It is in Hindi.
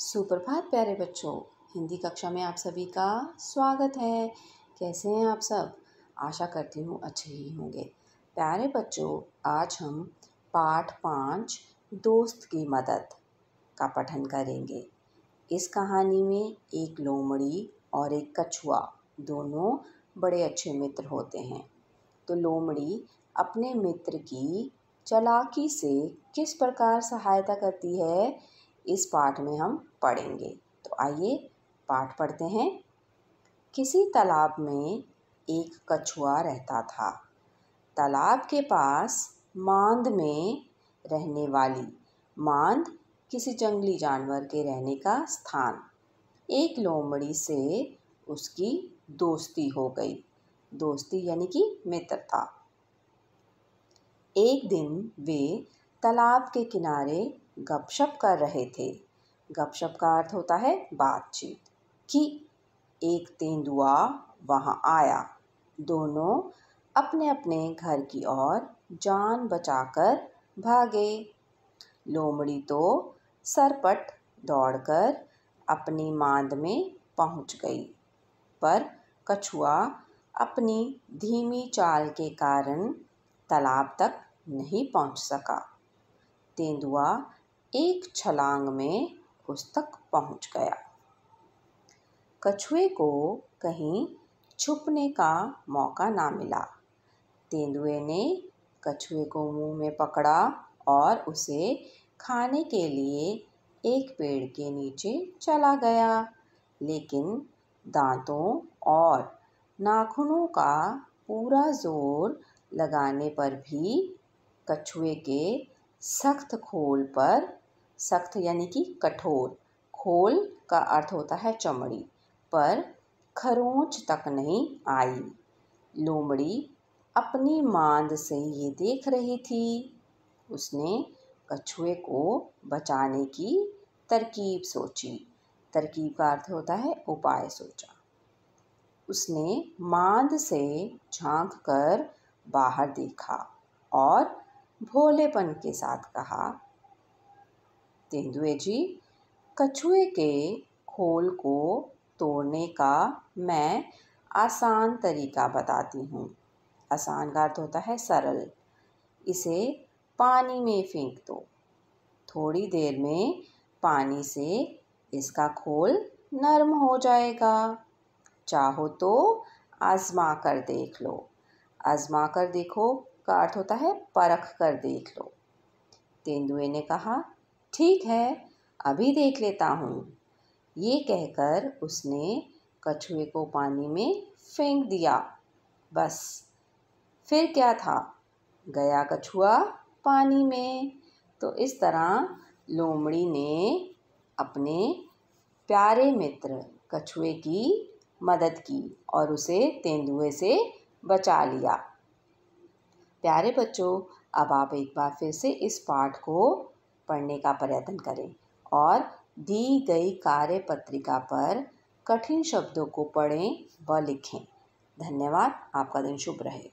सुप्रभात प्यारे बच्चों हिंदी कक्षा में आप सभी का स्वागत है कैसे हैं आप सब आशा करती हूँ अच्छे ही होंगे प्यारे बच्चों आज हम पाठ पाँच दोस्त की मदद का पठन करेंगे इस कहानी में एक लोमड़ी और एक कछुआ दोनों बड़े अच्छे मित्र होते हैं तो लोमड़ी अपने मित्र की चलाकी से किस प्रकार सहायता करती है इस पाठ में हम पढ़ेंगे तो आइए पाठ पढ़ते हैं किसी तालाब में एक कछुआ रहता था तालाब के पास मांद में रहने वाली मांद किसी जंगली जानवर के रहने का स्थान एक लोमड़ी से उसकी दोस्ती हो गई दोस्ती यानी कि मित्रता एक दिन वे तालाब के किनारे गपशप कर रहे थे गपशप का अर्थ होता है बातचीत कि एक तेंदुआ वहाँ आया दोनों अपने अपने घर की ओर जान बचाकर भागे लोमड़ी तो सरपट दौड़कर अपनी मांद में पहुँच गई पर कछुआ अपनी धीमी चाल के कारण तालाब तक नहीं पहुँच सका तेंदुआ एक छलांग में उस तक पहुंच गया कछुए को कहीं छुपने का मौका ना मिला तेंदुए ने कछुए को मुंह में पकड़ा और उसे खाने के लिए एक पेड़ के नीचे चला गया लेकिन दांतों और नाखूनों का पूरा जोर लगाने पर भी कछुए के सख्त खोल पर सख्त यानी कि कठोर खोल का अर्थ होता है चमड़ी पर खरोंच तक नहीं आई लोमड़ी अपनी मांद से ये देख रही थी उसने कछुए को बचाने की तरकीब सोची तरकीब का अर्थ होता है उपाय सोचा उसने मांद से झांक कर बाहर देखा और भोलेपन के साथ कहा तेंदुए जी कछुए के खोल को तोड़ने का मैं आसान तरीका बताती हूँ आसान का अर्थ होता है सरल इसे पानी में फेंक दो थोड़ी देर में पानी से इसका खोल नरम हो जाएगा चाहो तो आजमा कर देख लो आजमा कर देखो का अर्थ होता है परख कर देख लो तेंदुए ने कहा ठीक है अभी देख लेता हूँ ये कहकर उसने कछुए को पानी में फेंक दिया बस फिर क्या था गया कछुआ पानी में तो इस तरह लोमड़ी ने अपने प्यारे मित्र कछुए की मदद की और उसे तेंदुए से बचा लिया प्यारे बच्चों अब आप एक बार फिर से इस पाठ को पढ़ने का प्रयत्न करें और दी गई कार्य पत्रिका पर कठिन शब्दों को पढ़ें व लिखें धन्यवाद आपका दिन शुभ रहे